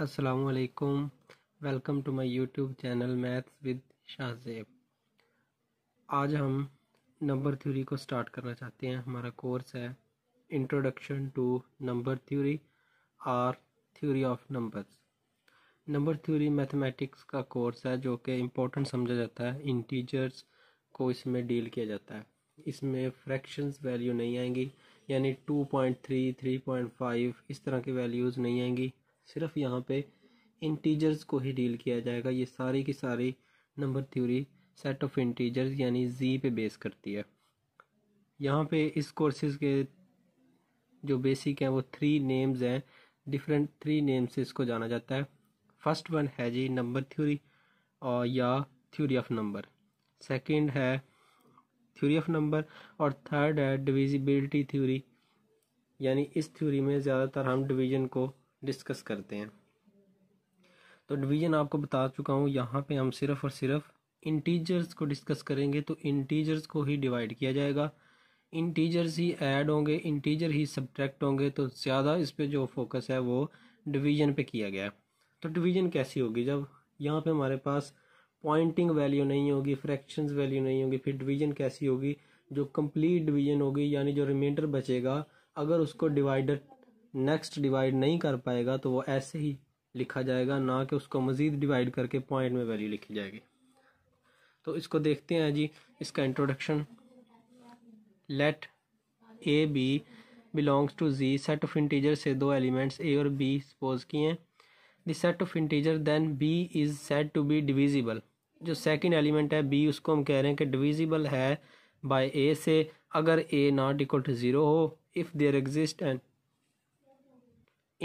असलकुम welcome to my YouTube channel maths with Shahzeb आज हम नंबर थ्योरी को स्टार्ट करना चाहते हैं हमारा कोर्स है introduction to number theory or theory of numbers number theory mathematics का कोर्स है जो कि इम्पोर्टेंट समझा जाता है इंटीजर्स को इसमें डील किया जाता है इसमें फ्रैक्शंस वैल्यू नहीं आएंगी यानी 2.3, 3.5 इस तरह की वैल्यूज़ नहीं आएंगी सिर्फ यहाँ पे इंटीजर्स को ही डील किया जाएगा ये सारी की सारी number theory set of integers यानी जी पे बेस करती है यहाँ पे इस कोर्सेज के जो बेसिक हैं वो थ्री नेम्स हैं डिफरेंट थ्री नेम्स से इसको जाना जाता है फर्स्ट वन है जी नंबर थ्योरी और या थ्योरी ऑफ नंबर सेकंड है थ्योरी ऑफ नंबर और थर्ड है डिविजिबिलिटी थ्योरी यानी इस थ्योरी में ज़्यादातर हम डिवीजन को डिस्कस करते हैं तो डिवीज़न आपको बता चुका हूँ यहाँ पे हम सिर्फ और सिर्फ इंटीजर्स को डिस्कस करेंगे तो इंटीजर्स को ही डिवाइड किया जाएगा इंटीजर्स ही ऐड होंगे इंटीजर ही सब्ट्रैक्ट होंगे तो ज़्यादा इस पर जो फोकस है वो डिवीज़न पे किया गया तो डिवीज़न कैसी होगी जब यहाँ पे हमारे पास पॉइंटिंग वैल्यू नहीं होगी फ्रैक्शन वैल्यू नहीं होगी फिर डिवीज़न कैसी होगी जो कम्प्लीट डिवीज़न होगी यानी जो रिमाइंडर बचेगा अगर उसको डिवाइडर नेक्स्ट डिवाइड नहीं कर पाएगा तो वो ऐसे ही लिखा जाएगा ना कि उसको मज़ीद डिवाइड करके पॉइंट में वैल्यू लिखी जाएगी तो इसको देखते हैं जी इसका introduction let A B belongs to G set of integer से दो एलिमेंट्स ए और बी सपोज किए हैं the set of integer then B is set to be divisible जो सेकंड एलिमेंट है बी उसको हम कह रहे हैं कि डिविजिबल है बाय ए से अगर A not equal to zero हो if there exist and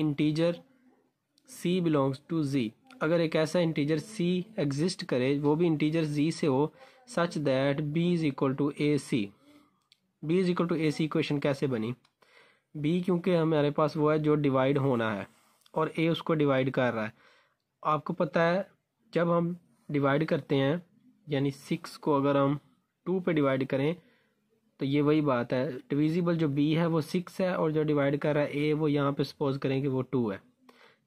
integer C belongs to G अगर एक ऐसा इंटीजर सी एग्जिस्ट करे वो भी इंटीजर जी से हो such that B is equal to A C B is equal to A C equation कैसे बनी बी क्योंकि हमारे पास वो है जो डिवाइड होना है और ए उसको डिवाइड कर रहा है आपको पता है जब हम डिवाइड करते हैं यानी सिक्स को अगर हम टू पे डिवाइड करें तो ये वही बात है डिविजिबल जो बी है वो सिक्स है और जो डिवाइड कर रहा है ए वो यहाँ पे सपोज करें कि वो टू है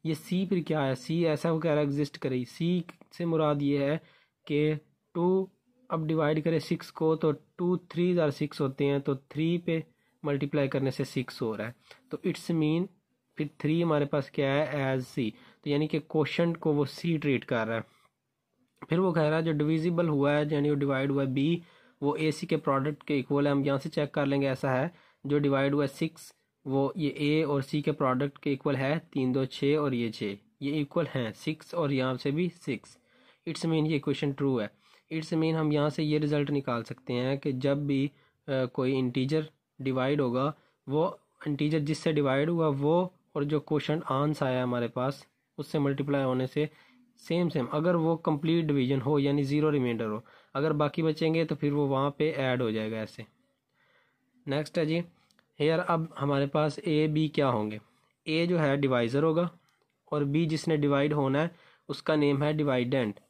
ये सी फिर क्या है सी ऐसा वो कह रहा एग्जिस्ट करेगी सी से मुराद ये है कि टू अब डिवाइड करें सिक्स को तो टू थ्री ज़ार सिक्स होते हैं तो थ्री पे मल्टीप्लाई करने से सिक्स हो रहा है तो इट्स मीन फिर थ्री हमारे पास क्या है एज सी तो यानी कि क्वेश्चन को वो सी ट्रीट कर रहा है फिर वो कह रहा है जो डिविजिबल हुआ है यानी वो डिवाइड हुआ है बी वो ए सी के प्रोडक्ट के इक्वल है हम यहाँ से चेक कर लेंगे ऐसा है जो डिवाइड हुआ है सिक्स वो ये ए और सी के प्रोडक्ट के इक्वल है तीन दो छः और ये छः ये इक्वल हैं सिक्स और यहाँ से भी सिक्स इट्स मीन ये क्वेश्चन ट्रू है इट्स मीन हम यहाँ से ये रिज़ल्ट निकाल सकते हैं कि जब भी आ, कोई इंटीजर डिवाइड होगा वो इंटीजर जिससे डिवाइड हुआ वो और जो क्वेश्चन आंस आया हमारे पास उससे मल्टीप्लाई होने से सेम सेम अगर वो कंप्लीट डिवीजन हो यानी ज़ीरो रिमाइंडर हो अगर बाकी बचेंगे तो फिर वो वहाँ पे ऐड हो जाएगा ऐसे नेक्स्ट है जी हेयर अब हमारे पास ए बी क्या होंगे ए जो है डिवाइज़र होगा और बी जिसने डिवाइड होना है उसका नेम है डिवाइडेंट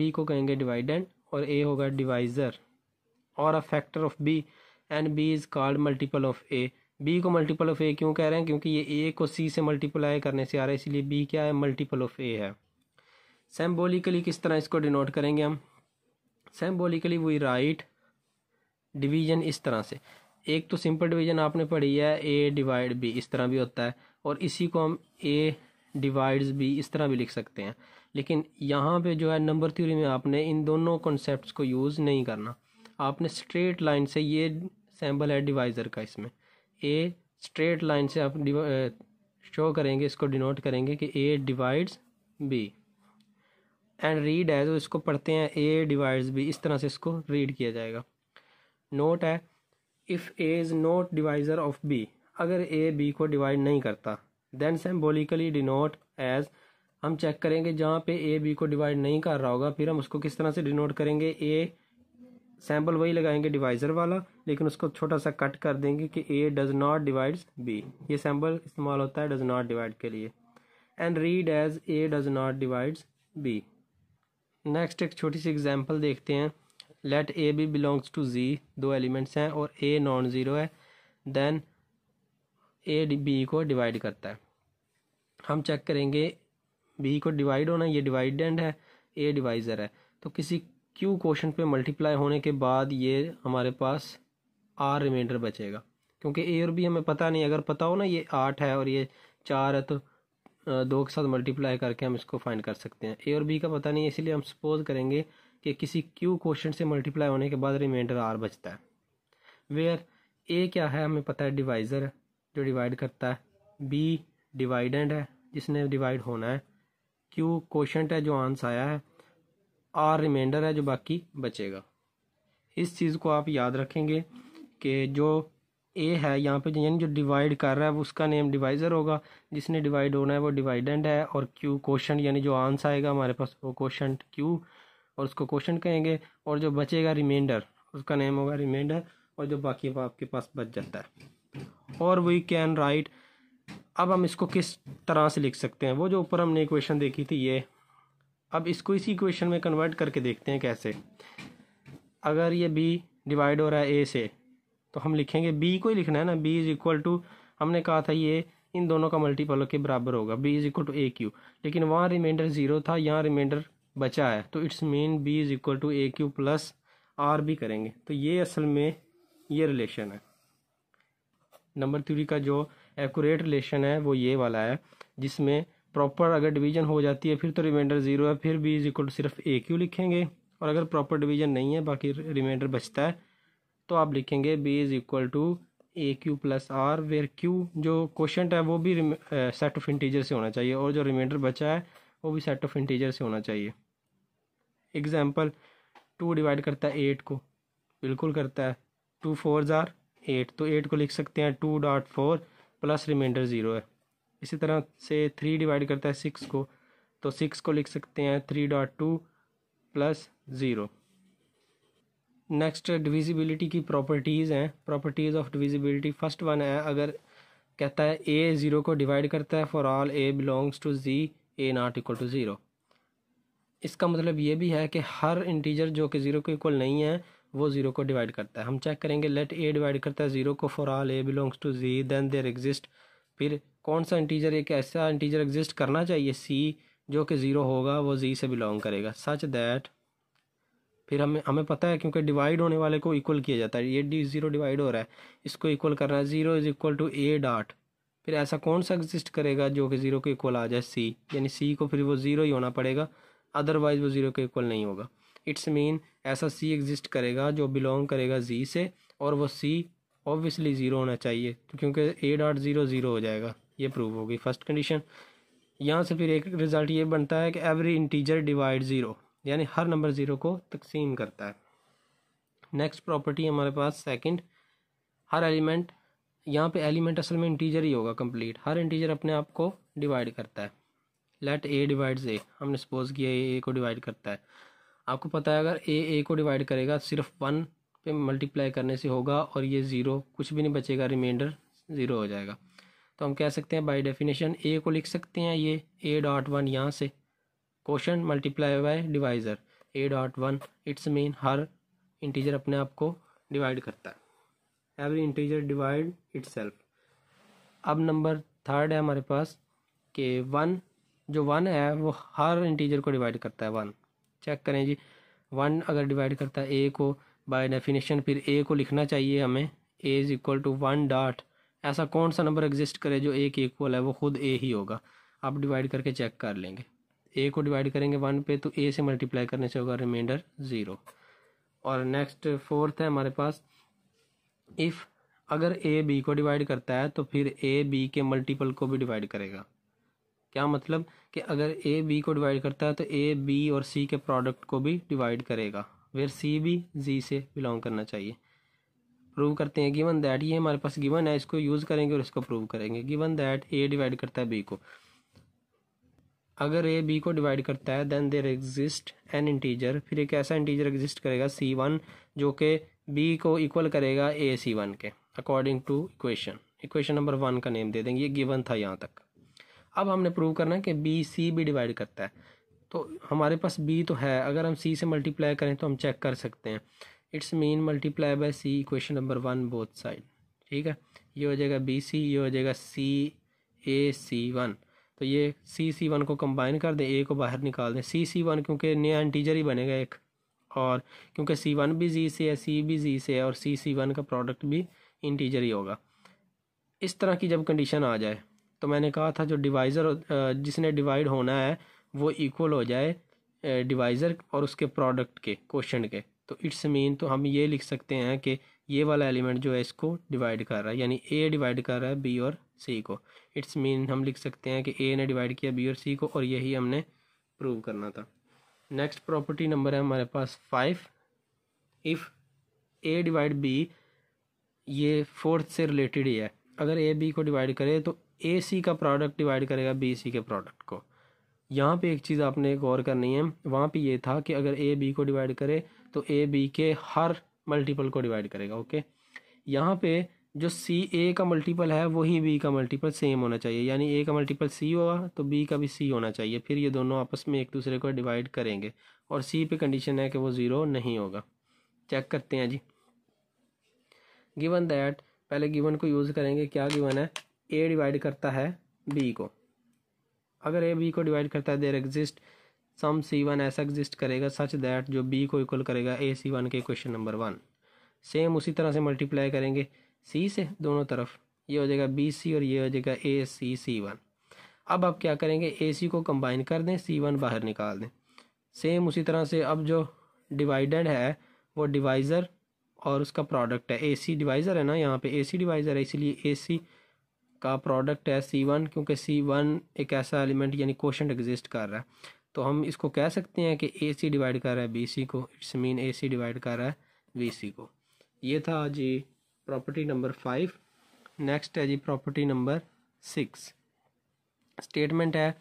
बी को कहेंगे डिवाइडेंट और ए होगा डिवाइज़र और a factor of B and B is called multiple of A B को मल्टीपल ऑफ ए क्यों कह रहे हैं क्योंकि ये ए को सी से मल्टीप्लाई करने से आ रहा है इसलिए बी क्या है मल्टीपल ऑफ ए है सेम्बोलिकली किस तरह इसको डिनोट करेंगे हम सेम्बोलिकली वी राइट डिवीजन इस तरह से एक तो सिंपल डिवीजन आपने पढ़ी है ए डिवाइड बी इस तरह भी होता है और इसी को हम ए डिवाइड्स बी इस तरह भी लिख सकते हैं लेकिन यहाँ पे जो है नंबर थ्योरी में आपने इन दोनों कॉन्सेप्ट को यूज़ नहीं करना आपने स्ट्रेट लाइन से ये सैम्बल है डिवाइज़र का इसमें ए स्ट्रेट लाइन से आप शो करेंगे इसको डिनोट करेंगे कि A divides B and read है तो इसको पढ़ते हैं ए डिवाइड्स बी इस तरह से इसको रीड किया जाएगा नोट है if A is not divisor of B अगर ए बी को डिवाइड नहीं करता देन सेम्बोलिकली डिनोट एज हम चेक करेंगे जहाँ पे ए बी को डिवाइड नहीं कर रहा होगा फिर हम उसको किस तरह से डिनोट करेंगे ए सैम्पल वही लगाएंगे डिवाइज़र वाला लेकिन उसको छोटा सा कट कर देंगे कि A does not divide B ये सैम्पल इस्तेमाल होता है डज़ नॉट डिवाइड के लिए and read as A does not divide B next एक छोटी सी एग्जांपल देखते हैं let A B belongs to G दो एलिमेंट्स हैं और ए नॉन ज़ीरो है देन ए बी को डिवाइड करता है हम चेक करेंगे बी को डिवाइड होना ये डिवाइडेंड है ए डिवाइज़र है तो किसी क्यू क्वेश्चन पे मल्टीप्लाई होने के बाद ये हमारे पास आर रिमाइंडर बचेगा क्योंकि ए और बी हमें पता नहीं अगर पता हो ना ये आठ है और ये चार है तो दो के साथ मल्टीप्लाई करके हम इसको फाइंड कर सकते हैं ए और बी का पता नहीं है इसलिए हम सपोज करेंगे कि किसी क्यू क्वेश्चन से मल्टीप्लाई होने के बाद रिमाइंडर आर बचता है वेयर ए क्या है हमें पता है डिवाइज़र जो डिवाइड करता है बी डिवाइडेंड है जिसने डिवाइड होना है क्यू क्वेश्चन है जो आंसर आया है आर रिमाइंडर है जो बाकी बचेगा इस चीज़ को आप याद रखेंगे कि जो ए है यहाँ पे यानी जो डिवाइड कर रहा है वो उसका नेम डिवाइज़र होगा जिसने डिवाइड होना है वो डिवाइडेंड है और क्यू क्वेश्चन यानी जो आंसर आएगा हमारे पास वो क्वेश्चन क्यू और उसको क्वेश्चन कहेंगे और जो बचेगा रिमाइंडर उसका नेम होगा रिमाइंडर और जो बाकी आपके पास बच जाता है और वी कैन राइट अब हम इसको किस तरह से लिख सकते हैं वो जो ऊपर हमने इक्वेशन देखी थी ये अब इसको इसी इक्वेशन में कन्वर्ट करके देखते हैं कैसे अगर ये बी डिवाइड हो रहा है ए से तो हम लिखेंगे बी को ही लिखना है ना बी इज इक्वल टू हमने कहा था ये इन दोनों का मल्टीपल के बराबर होगा B is equal to A Q लेकिन वहाँ रिमाइंडर जीरो था यहाँ रिमाइंडर बचा है तो it's mean B is equal to A Q plus R भी करेंगे तो ये असल में ये रिलेशन है नंबर थ्री का जो एक्यूरेट रिलेशन है वो ये वाला है जिसमें प्रॉपर अगर डिवीजन हो जाती है फिर तो रिमाइंडर ज़ीरो है फिर बी इज इक्वल टू सिर्फ ए क्यू लिखेंगे और अगर प्रॉपर डिवीजन नहीं है बाकी रिमाइंडर बचता है तो आप लिखेंगे B is equal to A Q plus R where Q जो क्वेश्चन है वो भी सेट ऑफ इंटीजर से होना चाहिए और जो रिमाइंडर बचा है वो भी सेट ऑफ इंटीजर से होना चाहिए एग्जाम्पल टू डिवाइड करता है एट को बिल्कुल करता है टू फोर ज़ार एट तो एट को लिख सकते हैं two dot four plus remainder zero है इसी तरह से थ्री डिवाइड करता है सिक्स को तो सिक्स को लिख सकते हैं three dot two plus zero next divisibility की प्रॉपर्टीज़ हैं properties of divisibility first one है अगर कहता है ए ज़ीरो को डिवाइड करता है for all A belongs to G A not equal to zero इसका मतलब ये भी है कि हर इंटीजर जो कि ज़ीरो को इक्वल नहीं है वो ज़ीरो को डिवाइड करता है हम चेक करेंगे लेट ए डिवाइड करता है ज़ीरो को for all A belongs to G then there exist फिर कौन सा इंटीजर एक ऐसा इंटीजर एग्जिस्ट करना चाहिए सी जो कि ज़ीरो होगा वो जी से बिलोंग करेगा सच दैट फिर हमें हमें पता है क्योंकि डिवाइड होने वाले को इक्वल किया जाता है ये डी ज़ीरो डिवाइड हो रहा है इसको इक्वल करना है zero is equal to A dot फिर ऐसा कौन सा एग्जिस्ट करेगा जो कि ज़ीरो को इक्वल आ जाए सी यानी सी को फिर वो ज़ीरो ही होना पड़ेगा अदरवाइज़ वो ज़ीरो के इक्वल नहीं होगा इट्स मीन ऐसा सी एग्जिस्ट करेगा जो बिलोंग करेगा जी से और वो सी ऑब्वियसली ज़ीरो होना चाहिए तो क्योंकि ए डॉट ज़ीरो ज़ीरो हो जाएगा ये प्रूव होगी फर्स्ट कंडीशन यहाँ से फिर एक रिज़ल्ट ये बनता है कि एवरी इंटीजर डिवाइड ज़ीरो यानी हर नंबर ज़ीरो को तकसीम करता है नेक्स्ट प्रॉपर्टी हमारे पास सेकंड हर एलिमेंट यहाँ पे एलिमेंट असल में इंटीजर ही होगा कंप्लीट हर इंटीजर अपने आप को डिवाइड करता है लेट ए डिवाइड्स ए हमने सपोज़ किया ए को डिवाइड करता है आपको पता है अगर ए ए को डिवाइड करेगा सिर्फ वन पे मल्टीप्लाई करने से होगा और ये ज़ीरो कुछ भी नहीं बचेगा रिमाइंडर ज़ीरो हो जाएगा तो हम कह सकते हैं बाई डेफिनेशन ए को लिख सकते हैं ये ए डॉट वन यहाँ से question multiply by divisor A dot one it's mean हर इंटीजर अपने आप को डिवाइड करता है एवरी इंटीजर डिवाइड इट्स अब नंबर थर्ड है हमारे पास के वन जो वन है वो हर इंटीजर को डिवाइड करता है वन चेक करें जी वन अगर डिवाइड करता है ए को बाय डेफिनेशन फिर ए को लिखना चाहिए हमें A is equal to one dot ऐसा कौन सा नंबर एग्जिस्ट करे जो ए के इक्वल है वो खुद ए ही होगा आप डिवाइड करके चेक कर लेंगे ए को डिवाइड करेंगे वन पे तो ए से मल्टीप्लाई करने से होगा रिमाइंडर ज़ीरो और नेक्स्ट फोर्थ है हमारे पास इफ़ अगर ए बी को डिवाइड करता है तो फिर ए बी के मल्टीपल को भी डिवाइड करेगा क्या मतलब कि अगर ए बी को डिवाइड करता है तो ए बी और सी के प्रोडक्ट को भी डिवाइड करेगा वेर सी भी जी से बिलोंग करना चाहिए प्रूव करते हैं गिवन दैट ये हमारे पास गिवन है इसको यूज़ करेंगे और इसको प्रूव करेंगे गिवन दैट ए डिवाइड करता है बी को अगर ए बी को डिवाइड करता है then there exist an integer फिर एक ऐसा इंटीजर एग्जिस्ट करेगा सी वन जो कि बी को इक्वल करेगा ए सी वन के according to equation equation number one का नेम दे देंगे ये गिवन था यहाँ तक अब हमने प्रूव करना है कि बी सी भी डिवाइड करता है तो हमारे पास बी तो है अगर हम सी से मल्टीप्लाई करें तो हम चेक कर सकते हैं it's mean multiply by C equation number one both side ठीक है ये हो जाएगा बी सी ये हो जाएगा सी ए सी वन तो ये सी सी वन को कंबाइन कर दें ए को बाहर निकाल दें सी सी वन क्योंकि नया इंटीजर ही बनेगा एक और क्योंकि सी वन भी जी से है सी भी जी से है और सी सी वन का प्रोडक्ट भी इंटीजर ही होगा इस तरह की जब कंडीशन आ जाए तो मैंने कहा था जो डिवाइज़र जिसने डिवाइड होना है वो इक्वल हो जाए डिवाइज़र और उसके प्रोडक्ट के क्वेश्चन के तो इट्स मीन तो हम ये लिख सकते हैं कि ये वाला एलिमेंट जो है इसको डिवाइड कर रहा है यानी ए डिवाइड कर रहा है बी और सी को इट्स मीन हम लिख सकते हैं कि ए ने डिवाइड किया बी और सी को और यही हमने प्रूव करना था नेक्स्ट प्रॉपर्टी नंबर है हमारे पास five if A divide B ये फोर्थ से रिलेटेड ही है अगर ए बी को डिवाइड करे तो ए सी का प्रोडक्ट डिवाइड करेगा बी सी के प्रोडक्ट को यहाँ पे एक चीज़ आपने गौर करनी है वहाँ पे ये था कि अगर ए बी को डिवाइड करे तो ए बी के हर मल्टीपल को डिवाइड करेगा ओके यहाँ पे जो सी ए का मल्टीपल है वही बी का मल्टीपल सेम होना चाहिए यानी ए का मल्टीपल सी होगा तो बी का भी सी होना चाहिए फिर ये दोनों आपस में एक दूसरे को डिवाइड करेंगे और सी पे कंडीशन है कि वो ज़ीरो नहीं होगा चेक करते हैं जी गिवन दैट पहले गिवन को यूज़ करेंगे क्या गिवन है ए डिवाइड करता है बी को अगर ए बी को डिवाइड करता है there exist some C one ऐसा एग्जिस्ट करेगा सच दैट जो बी को इक्वल करेगा ए सी वन के क्वेश्चन नंबर वन सेम उसी तरह से मल्टीप्लाई करेंगे सी से दोनों तरफ ये हो जाएगा बी सी और ये हो जाएगा ए सी सी वन अब आप क्या करेंगे ए सी को कंबाइन कर दें सी वन बाहर निकाल दें सेम उसी तरह से अब जो डिवाइडेड है वो डिवाइज़र और उसका प्रोडक्ट है ए सी डिवाइज़र है ना यहाँ पे ए सी डिवाइज़र है इसीलिए ए सी का प्रोडक्ट है सी वन क्योंकि सी वन एक ऐसा एलिमेंट यानी क्वेश्चन एग्जिस्ट कर रहा है तो हम इसको कह सकते हैं कि ए सी डिवाइड कर रहा है बी सी को it's mean A C divide कर रहा है बी सी को ये था G property number five next है G property number six statement है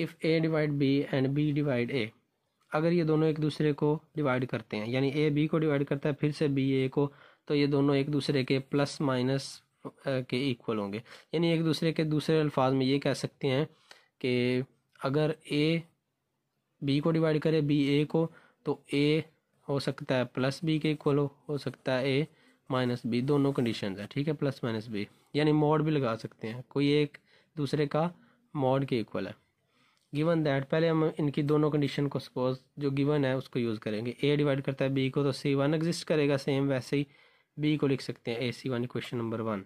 if A divide B and B divide A अगर ये दोनों एक दूसरे को डिवाइड करते हैं यानी ए बी को डिवाइड करता है फिर से बी ए को तो ये दोनों एक दूसरे के प्लस माइनस के इक्वल होंगे यानी एक दूसरे के दूसरे अल्फाज में ये कह सकते हैं कि अगर ए बी को डिवाइड करे बी ए को तो ए हो सकता है प्लस बी के इक्वल हो, हो सकता है ए माइनस बी दोनों कंडीशन है ठीक है प्लस माइनस बी यानी मॉड भी लगा सकते हैं कोई एक दूसरे का मॉड के इक्वल है गिवन दैट पहले हम इनकी दोनों कंडीशन को सपोज जो गिवन है उसको यूज़ करेंगे ए डिवाइड करता है बी को तो सी वन एग्जिस्ट करेगा सेम वैसे ही बी को लिख सकते हैं A C one question number one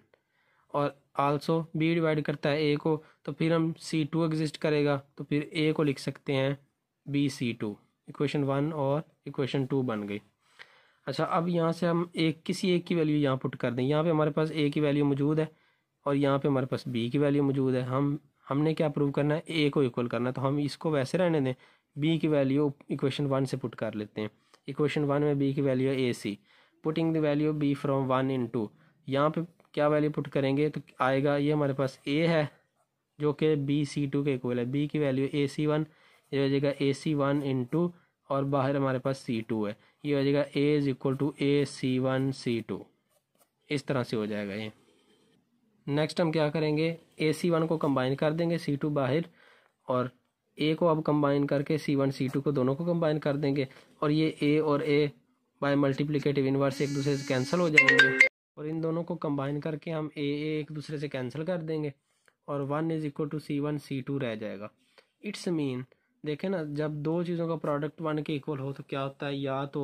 और आल्सो बी डिवाइड करता है ए को तो फिर हम सी टू एग्जिस्ट करेगा तो फिर ए को लिख सकते हैं B C two equation one और इक्वेशन टू बन गई अच्छा अब यहाँ से हम एक किसी एक की वैल्यू यहाँ पुट कर दें यहाँ पे हमारे पास ए की वैल्यू मौजूद है और यहाँ पे हमारे पास बी की वैल्यू मौजूद है हम हमने क्या प्रूव करना है ए को इक्वल करना है तो हम इसको वैसे रहने दें बी की वैल्यू इक्वेशन वन से पुट कर लेते हैं इक्वेशन वन में बी की वैल्यू है A C putting the value B from one in two यहाँ पर क्या वैल्यू पुट करेंगे तो आएगा ये हमारे पास ए है जो कि बी सी टू के इक्वल है बी की वैल्यू ए सी वन ये हो जाएगा ए सी वन इन टू और बाहर हमारे पास सी टू है ये हो जाएगा A is equal to A C one C two इस तरह से हो जाएगा ये नेक्स्ट हम क्या करेंगे ए सी वन को कंबाइन कर देंगे सी टू बाहर और ए को अब कंबाइन करके सी वन सी टू को दोनों को कंबाइन कर देंगे और ये ए और ए बाय मल्टीप्लीकेटिव इनवर्स एक दूसरे से कैंसिल हो जाएंगे और इन दोनों को कंबाइन करके हम ए ए एक दूसरे से कैंसिल कर देंगे और one is equal to C one C two रह जाएगा इट्स मीन देखें ना जब दो चीज़ों का प्रोडक्ट वन के इक्वल हो तो क्या होता है या तो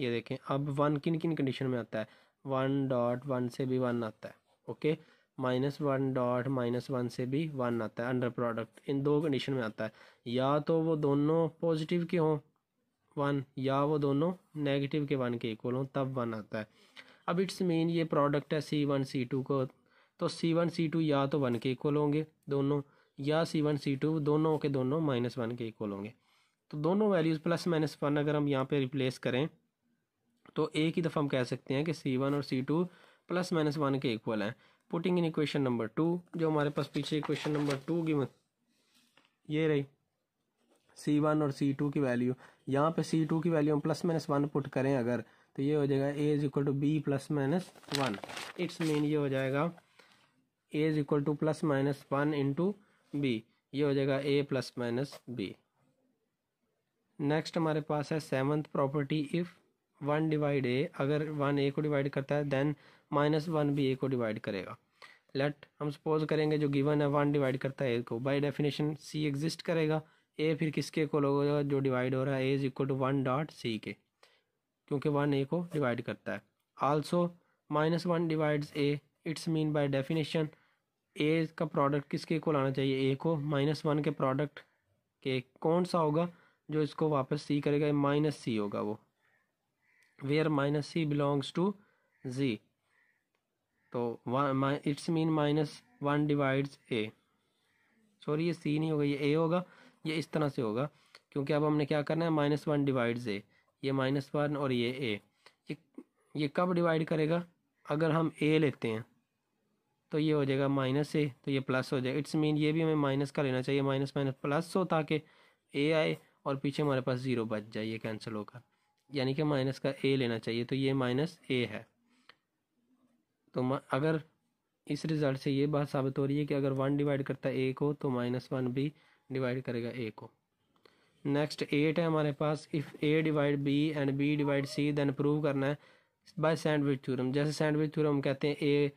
ये देखें अब वन किन किन कंडीशन में आता है वन डॉट वन से भी वन आता है okay minus one dot minus one से भी वन आता है अंडर प्रोडक्ट इन दो कंडीशन में आता है या तो वो दोनों पॉजिटिव के हों वन या वो दोनों नेगेटिव के वन के इक्वल हों तब वन आता है अब इट्स मीन ये प्रोडक्ट है सी वन सी टू को तो सी वन सी टू या तो वन के इक्वल होंगे दोनों या सी वन सी टू दोनों के दोनों माइनस वन के इक्वल होंगे तो दोनों वैल्यूज़ प्लस माइनस वन अगर हम यहाँ पे रिप्लेस करें तो एक ही दफ़ा हम कह सकते हैं कि सी वन और C two plus minus one के इक्वल हैं putting in equation number two जो हमारे पास पीछे इक्वेशन नंबर टू की ये रही सी वन और सी टू की वैल्यू यहाँ पे सी टू की वैल्यू हम प्लस माइनस वन पुट करें अगर तो ये हो जाएगा A is equal to B plus minus one it's mean ये हो जाएगा A is equal to plus minus one into B ये हो जाएगा A plus minus B next हमारे पास है seventh property if one divide A अगर वन ए को डिवाइड करता है देन माइनस वन भी ए को डिवाइड करेगा लेट हम सपोज करेंगे जो गिवन है वन डिवाइड करता है ए को बाय डेफिनेशन सी एग्जिस्ट करेगा ए फिर किसके को होगा जो डिवाइड हो रहा है A is equal to one dot C के क्योंकि वन ए को डिवाइड करता है also minus one divides A it's mean by definition A का प्रोडक्ट किसके को लाना चाहिए ए को माइनस वन के प्रोडक्ट के कौन सा होगा जो इसको वापस सी करेगा माइनस सी होगा वो where minus C belongs to G तो it's mean minus one divides A sorry ये सी नहीं होगा ये ए होगा ये इस तरह से होगा क्योंकि अब हमने क्या करना है माइनस वन डिवाइड्स ए ये माइनस वन और ये ए ये, ये कब डिवाइड करेगा अगर हम ए लेते हैं तो ये हो जाएगा माइनस ए तो ये प्लस हो जाएगा इट्स मीन ये भी हमें माइनस का लेना चाहिए माइनस माइनस प्लस हो ताकि ए आए और पीछे हमारे पास ज़ीरो बच जाए ये कैंसिल होकर यानी कि माइनस का ए लेना चाहिए तो ये माइनस ए है तो अगर इस रिज़ल्ट से ये बात साबित हो रही है कि अगर वन डिवाइड करता है ए को तो माइनस वन भी डिवाइड करेगा ए को नेक्स्ट एट है हमारे पास if A divide B and B divide C then prove करना है बाय सैंडविच थ्योरम जैसे सैंडविच थ्योरम कहते हैं ए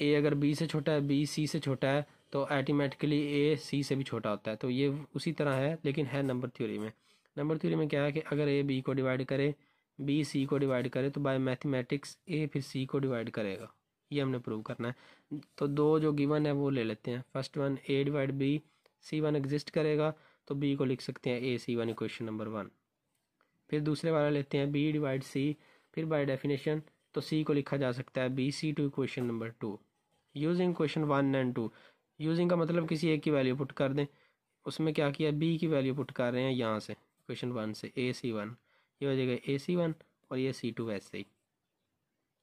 ए अगर बी से छोटा है बी सी से छोटा है तो ऐटीमेटिकली ए सी से भी छोटा होता है तो ये उसी तरह है लेकिन है नंबर थ्योरी में नंबर थ्योरी में क्या है कि अगर ए बी को डिवाइड करे बी सी को डिवाइड करे तो बाय मैथमेटिक्स ए फिर सी को डिवाइड करेगा ये हमने प्रूव करना है तो दो जो गिवन है वो ले लेते हैं first one A divide B C one exist करेगा तो बी को लिख सकते हैं A C one equation number one फिर दूसरे वाला लेते हैं बी डिवाइड सी फिर बाय डेफिनेशन तो सी को लिखा जा सकता है B C two question number two using question one and two using का मतलब किसी एक की वैल्यू पुट कर दें उसमें क्या किया बी की वैल्यू पुट कर रहे हैं यहाँ से क्वेश्चन वन से ए सी वन ये हो जाएगा ए सी वन और ये सी टू वैसे ही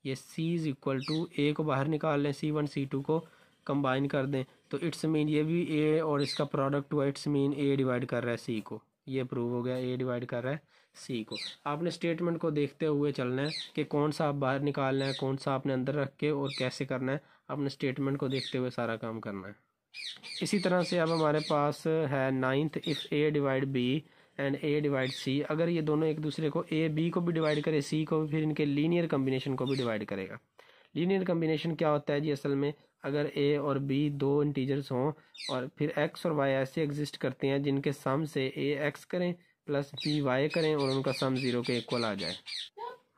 ये C is equal to A को बाहर निकाल लें सी वन सी टू को कंबाइन कर दें तो इट्स मीन ये भी ए और इसका प्रोडक्ट हुआ इट्स मीन ए डिवाइड कर रहा है सी को ये प्रूव हो गया ए डिवाइड कर रहा है सी को आपने स्टेटमेंट को देखते हुए चलना है कि कौन सा आप बाहर निकालना है कौन सा आपने अंदर रख के और कैसे करना है आपने स्टेटमेंट को देखते हुए सारा काम करना है इसी तरह से अब हमारे पास है ninth if A divide B and A divide C अगर ये दोनों एक दूसरे को ए बी को भी डिवाइड करे सी को भी फिर इनके लीनियर कम्बिनेशन को भी डिवाइड करेगा लीनियर कम्बिनेशन क्या होता है जी असल में अगर ए और बी दो इंटीजर्स हों और फिर एक्स और वाई ऐसे एग्जिस्ट करते हैं जिनके सम से ए एक्स करें प्लस बी वाई करें और उनका सम ज़ीरो के इक्वल आ जाए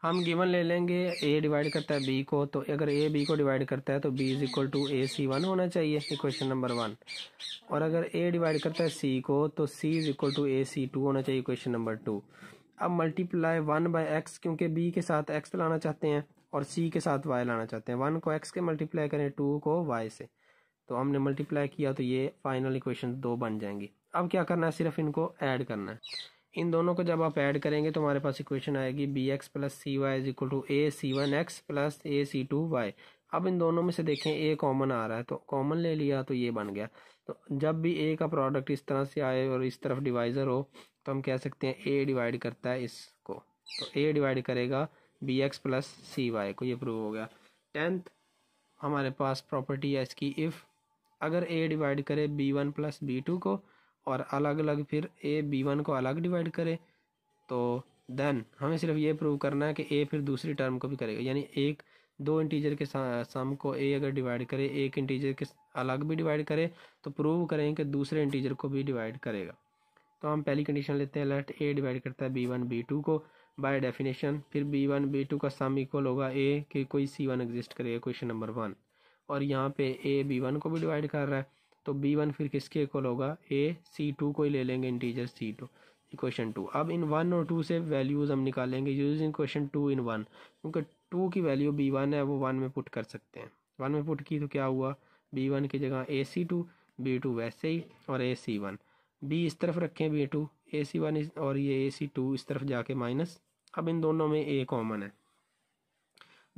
हम गिवन ले लेंगे ए डिवाइड करता है बी को तो अगर ए बी को डिवाइड करता है तो B is equal to A C one होना चाहिए इक्वेशन नंबर वन और अगर ए डिवाइड करता है सी को तो C is equal to A C two होना चाहिए इक्वेशन नंबर टू अब मल्टीप्लाई वन बाई एक्स क्योंकि बी के साथ एक्स लाना चाहते हैं और सी के साथ वाई लाना चाहते हैं वन को एक्स के मल्टीप्लाई करें टू को वाई से तो हमने मल्टीप्लाई किया तो ये फाइनल इक्वेशन दो बन जाएंगी अब क्या करना है सिर्फ इनको ऐड करना है इन दोनों को जब आप ऐड करेंगे तो हमारे पास इक्वेशन आएगी B X plus C Y is equal to A C one X plus A C two Y अब इन दोनों में से देखें ए कॉमन आ रहा है तो कॉमन ले लिया तो ये बन गया तो जब भी ए का प्रोडक्ट इस तरह से आए और इस तरफ डिवाइज़र हो तो हम कह सकते हैं ए डिवाइड करता है इसको तो ए डिवाइड करेगा B X plus C Y को ये प्रूव हो गया टेंथ हमारे पास प्रॉपर्टी है इसकी इफ़ अगर ए डिवाइड करे B one plus B two को और अलग अलग फिर ए बी वन को अलग डिवाइड करे तो देन हमें सिर्फ ये प्रूव करना है कि ए फिर दूसरी टर्म को भी करेगा यानी एक दो इंटीजर के सम को ए अगर डिवाइड करे एक इंटीजर के अलग भी डिवाइड करे तो प्रूव करें कि दूसरे इंटीजर को भी डिवाइड करेगा तो हम पहली कंडीशन लेते हैं लेट ए डिवाइड करता है बी वन बी टू को बाय डेफिनेशन फिर बी वन बी टू का सम इक्वल होगा ए कि कोई सी वन एग्जिस्ट करेगा क्वेश्चन नंबर वन और यहाँ पे ए बी वन को भी डिवाइड कर रहा है तो बी वन फिर किसके इक्वल होगा ए सी टू को ही ले लेंगे integer C two equation two अब इन वन और टू से वैल्यूज़ हम निकालेंगे using question two in one क्योंकि टू की वैल्यू बी वन है वो वन में पुट कर सकते हैं वन में पुट की तो क्या हुआ बी वन की जगह A C two B two वैसे ही और ए सी वन बी इस तरफ रखें B two A C one और ये ए सी टू इस तरफ जाके माइनस अब इन दोनों में ए कॉमन है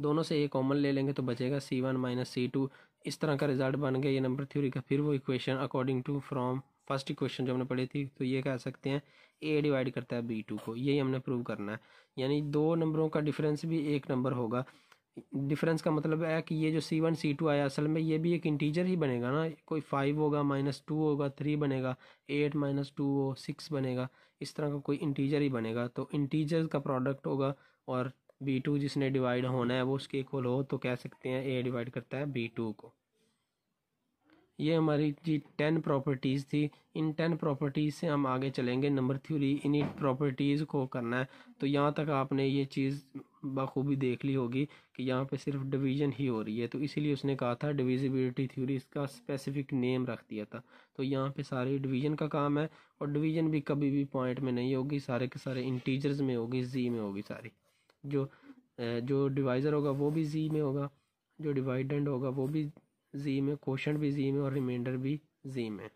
दोनों से ए कॉमन ले लेंगे तो बचेगा C one minus C two इस तरह का रिजल्ट बन गया ये नंबर थ्योरी का फिर वो equation according to from first equation जो हमने पढ़ी थी तो ये कह सकते हैं ए डिवाइड करता है बी टू को यही हमने प्रूव करना है यानी दो नंबरों का डिफरेंस भी एक नंबर होगा डिफरेंस का मतलब है कि ये जो सी वन सी टू आया असल में ये भी एक इंटीजर ही बनेगा ना कोई फाइव होगा माइनस टू होगा थ्री बनेगा एट माइनस टू हो सिक्स बनेगा इस तरह का कोई इंटीजर ही बनेगा तो इंटीजर का प्रोडक्ट होगा और बी टू जिसने डिवाइड होना है वो उसके इक्वल हो तो कह सकते हैं ए डिवाइड करता है बी टू को ये हमारी जी टेन प्रॉपर्टीज़ थी इन टेन प्रॉपर्टीज़ से हम आगे चलेंगे नंबर थ्योरी इन्हीं प्रॉपर्टीज़ को करना है तो यहाँ तक आपने ये चीज़ बखूबी देख ली होगी कि यहाँ पे सिर्फ डिवीजन ही हो रही है तो इसीलिए उसने कहा था डिविजिबिलिटी थ्योरी इसका स्पेसिफिक नेम रख दिया था तो यहाँ पे सारे डिवीजन का काम है और डिवीजन भी कभी भी पॉइंट में नहीं होगी सारे के सारे इंटीजर्स में होगी जी में होगी सारी जो जो डिवाइज़र होगा वो भी जी में होगा जो डिवाइडेंड होगा वो भी जी में क्वेश्चन भी जी में और रिमाइंडर भी जी में